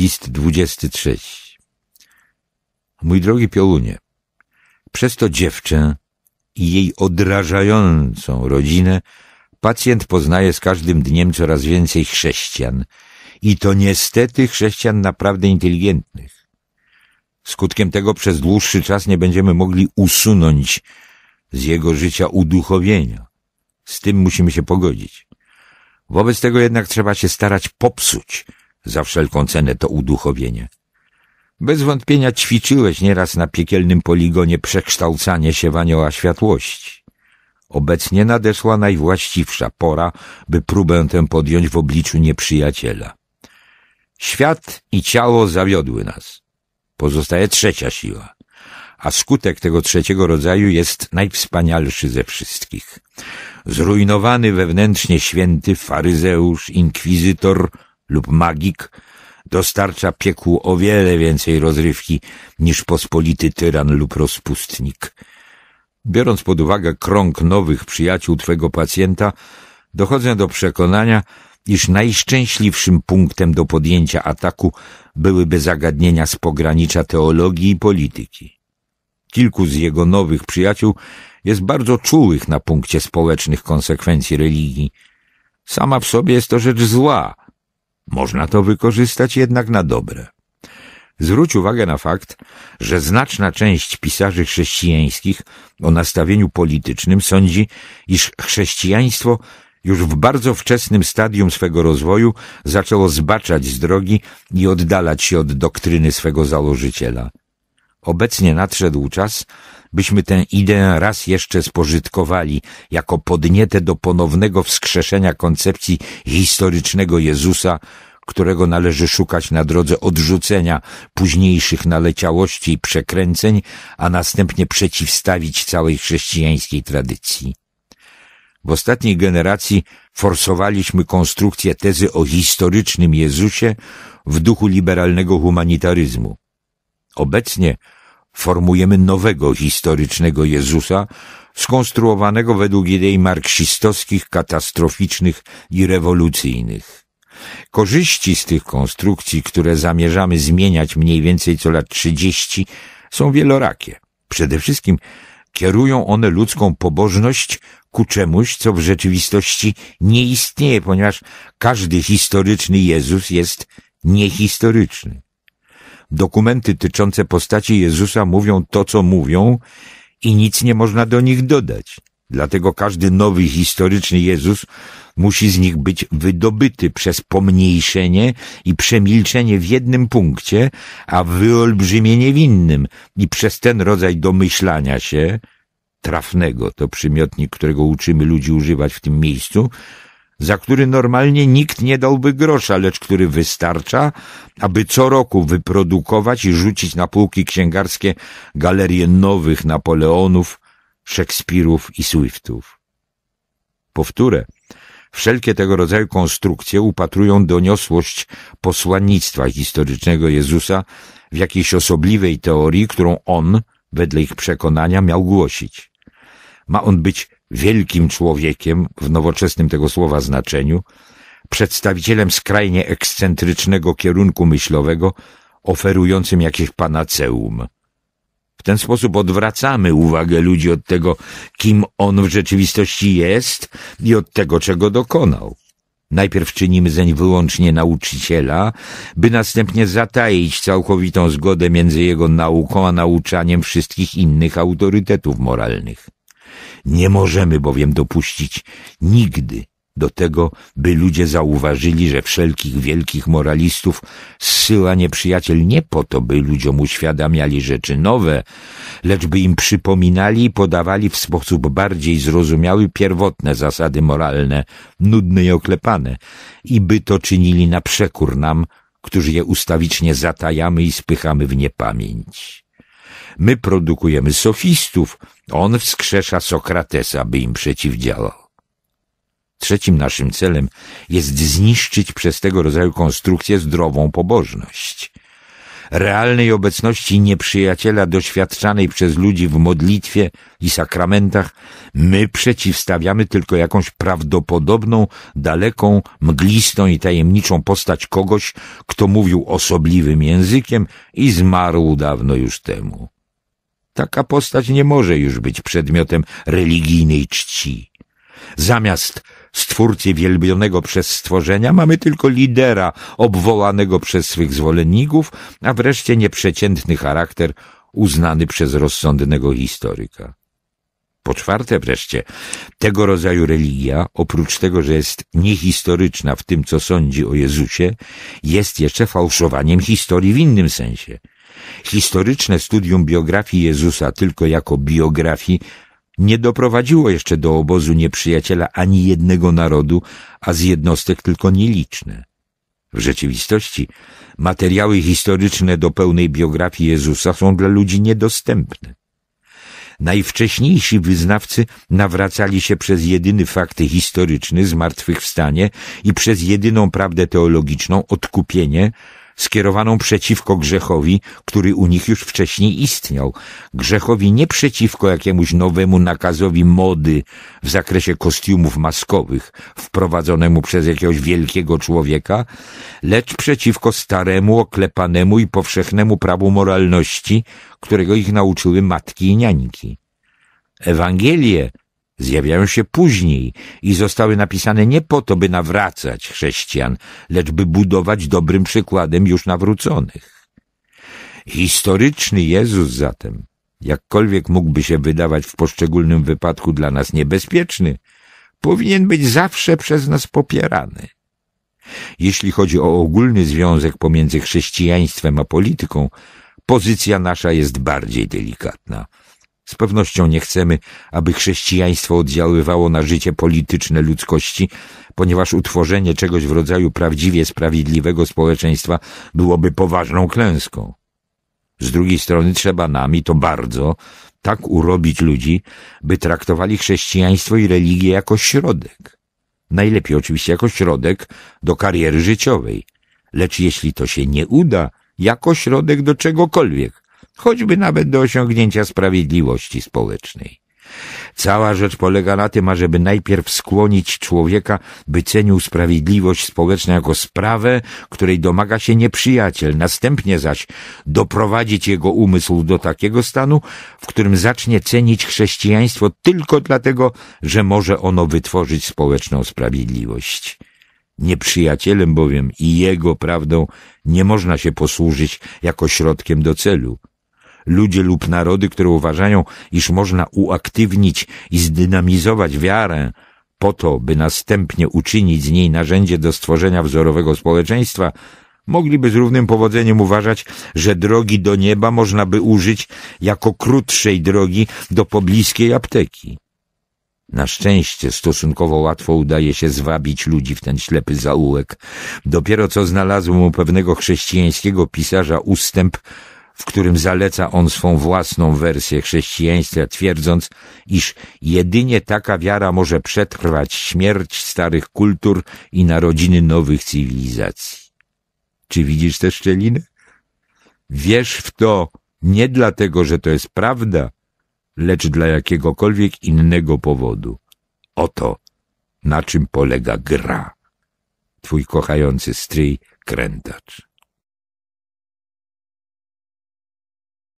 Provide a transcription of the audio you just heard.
List 23. Mój drogi Piołunie, przez to dziewczę i jej odrażającą rodzinę pacjent poznaje z każdym dniem coraz więcej chrześcijan i to niestety chrześcijan naprawdę inteligentnych. Skutkiem tego przez dłuższy czas nie będziemy mogli usunąć z jego życia uduchowienia. Z tym musimy się pogodzić. Wobec tego jednak trzeba się starać popsuć – za wszelką cenę to uduchowienie. Bez wątpienia ćwiczyłeś nieraz na piekielnym poligonie przekształcanie się w anioła światłości. Obecnie nadeszła najwłaściwsza pora, by próbę tę podjąć w obliczu nieprzyjaciela. Świat i ciało zawiodły nas. Pozostaje trzecia siła, a skutek tego trzeciego rodzaju jest najwspanialszy ze wszystkich. Zrujnowany wewnętrznie święty faryzeusz, inkwizytor, lub magik dostarcza piekłu o wiele więcej rozrywki niż pospolity tyran lub rozpustnik. Biorąc pod uwagę krąg nowych przyjaciół twego pacjenta, dochodzę do przekonania, iż najszczęśliwszym punktem do podjęcia ataku byłyby zagadnienia z pogranicza teologii i polityki. Kilku z jego nowych przyjaciół jest bardzo czułych na punkcie społecznych konsekwencji religii. Sama w sobie jest to rzecz zła, można to wykorzystać jednak na dobre. Zwróć uwagę na fakt, że znaczna część pisarzy chrześcijańskich o nastawieniu politycznym sądzi, iż chrześcijaństwo już w bardzo wczesnym stadium swego rozwoju zaczęło zbaczać z drogi i oddalać się od doktryny swego założyciela. Obecnie nadszedł czas, byśmy tę ideę raz jeszcze spożytkowali jako podnietę do ponownego wskrzeszenia koncepcji historycznego Jezusa, którego należy szukać na drodze odrzucenia późniejszych naleciałości i przekręceń, a następnie przeciwstawić całej chrześcijańskiej tradycji. W ostatniej generacji forsowaliśmy konstrukcję tezy o historycznym Jezusie w duchu liberalnego humanitaryzmu. Obecnie formujemy nowego historycznego Jezusa, skonstruowanego według idei marksistowskich, katastroficznych i rewolucyjnych. Korzyści z tych konstrukcji, które zamierzamy zmieniać mniej więcej co lat 30, są wielorakie. Przede wszystkim kierują one ludzką pobożność ku czemuś, co w rzeczywistości nie istnieje, ponieważ każdy historyczny Jezus jest niehistoryczny. Dokumenty tyczące postaci Jezusa mówią to, co mówią i nic nie można do nich dodać. Dlatego każdy nowy historyczny Jezus musi z nich być wydobyty przez pomniejszenie i przemilczenie w jednym punkcie, a wyolbrzymienie w innym. I przez ten rodzaj domyślania się, trafnego to przymiotnik, którego uczymy ludzi używać w tym miejscu, za który normalnie nikt nie dałby grosza, lecz który wystarcza, aby co roku wyprodukować i rzucić na półki księgarskie galerie nowych Napoleonów, Szekspirów i Swiftów. Powtórę, wszelkie tego rodzaju konstrukcje upatrują doniosłość posłannictwa historycznego Jezusa w jakiejś osobliwej teorii, którą On, wedle ich przekonania, miał głosić. Ma on być wielkim człowiekiem w nowoczesnym tego słowa znaczeniu, przedstawicielem skrajnie ekscentrycznego kierunku myślowego, oferującym jakieś panaceum. W ten sposób odwracamy uwagę ludzi od tego, kim on w rzeczywistości jest i od tego, czego dokonał. Najpierw czynimy zeń wyłącznie nauczyciela, by następnie zataić całkowitą zgodę między jego nauką a nauczaniem wszystkich innych autorytetów moralnych. Nie możemy bowiem dopuścić nigdy do tego, by ludzie zauważyli, że wszelkich wielkich moralistów zsyła nieprzyjaciel nie po to, by ludziom uświadamiali rzeczy nowe, lecz by im przypominali i podawali w sposób bardziej zrozumiały pierwotne zasady moralne, nudne i oklepane, i by to czynili na przekór nam, którzy je ustawicznie zatajamy i spychamy w niepamięć. My produkujemy sofistów, on wskrzesza Sokratesa, by im przeciwdziałał. Trzecim naszym celem jest zniszczyć przez tego rodzaju konstrukcję zdrową pobożność – realnej obecności nieprzyjaciela doświadczanej przez ludzi w modlitwie i sakramentach, my przeciwstawiamy tylko jakąś prawdopodobną, daleką, mglistą i tajemniczą postać kogoś, kto mówił osobliwym językiem i zmarł dawno już temu. Taka postać nie może już być przedmiotem religijnej czci. Zamiast stwórcy wielbionego przez stworzenia mamy tylko lidera obwołanego przez swych zwolenników, a wreszcie nieprzeciętny charakter uznany przez rozsądnego historyka. Po czwarte wreszcie, tego rodzaju religia, oprócz tego, że jest niehistoryczna w tym, co sądzi o Jezusie, jest jeszcze fałszowaniem historii w innym sensie. Historyczne studium biografii Jezusa tylko jako biografii nie doprowadziło jeszcze do obozu nieprzyjaciela ani jednego narodu, a z jednostek tylko nieliczne. W rzeczywistości materiały historyczne do pełnej biografii Jezusa są dla ludzi niedostępne. Najwcześniejsi wyznawcy nawracali się przez jedyny fakt historyczny zmartwychwstanie i przez jedyną prawdę teologiczną odkupienie, skierowaną przeciwko grzechowi, który u nich już wcześniej istniał. Grzechowi nie przeciwko jakiemuś nowemu nakazowi mody w zakresie kostiumów maskowych wprowadzonemu przez jakiegoś wielkiego człowieka, lecz przeciwko staremu, oklepanemu i powszechnemu prawu moralności, którego ich nauczyły matki i niańki. Ewangelie zjawiają się później i zostały napisane nie po to, by nawracać chrześcijan, lecz by budować dobrym przykładem już nawróconych. Historyczny Jezus zatem, jakkolwiek mógłby się wydawać w poszczególnym wypadku dla nas niebezpieczny, powinien być zawsze przez nas popierany. Jeśli chodzi o ogólny związek pomiędzy chrześcijaństwem a polityką, pozycja nasza jest bardziej delikatna – z pewnością nie chcemy, aby chrześcijaństwo oddziaływało na życie polityczne ludzkości, ponieważ utworzenie czegoś w rodzaju prawdziwie sprawiedliwego społeczeństwa byłoby poważną klęską. Z drugiej strony trzeba nami to bardzo tak urobić ludzi, by traktowali chrześcijaństwo i religię jako środek. Najlepiej oczywiście jako środek do kariery życiowej. Lecz jeśli to się nie uda, jako środek do czegokolwiek, choćby nawet do osiągnięcia sprawiedliwości społecznej. Cała rzecz polega na tym, ażeby najpierw skłonić człowieka, by cenił sprawiedliwość społeczną jako sprawę, której domaga się nieprzyjaciel, następnie zaś doprowadzić jego umysł do takiego stanu, w którym zacznie cenić chrześcijaństwo tylko dlatego, że może ono wytworzyć społeczną sprawiedliwość. Nieprzyjacielem bowiem i jego prawdą nie można się posłużyć jako środkiem do celu – ludzie lub narody, które uważają, iż można uaktywnić i zdynamizować wiarę po to, by następnie uczynić z niej narzędzie do stworzenia wzorowego społeczeństwa, mogliby z równym powodzeniem uważać, że drogi do nieba można by użyć jako krótszej drogi do pobliskiej apteki. Na szczęście stosunkowo łatwo udaje się zwabić ludzi w ten ślepy zaułek. Dopiero co znalazł mu pewnego chrześcijańskiego pisarza ustęp w którym zaleca on swą własną wersję chrześcijaństwa, twierdząc, iż jedynie taka wiara może przetrwać śmierć starych kultur i narodziny nowych cywilizacji. Czy widzisz te szczeliny? Wierz w to nie dlatego, że to jest prawda, lecz dla jakiegokolwiek innego powodu. Oto na czym polega gra. Twój kochający stryj krętacz.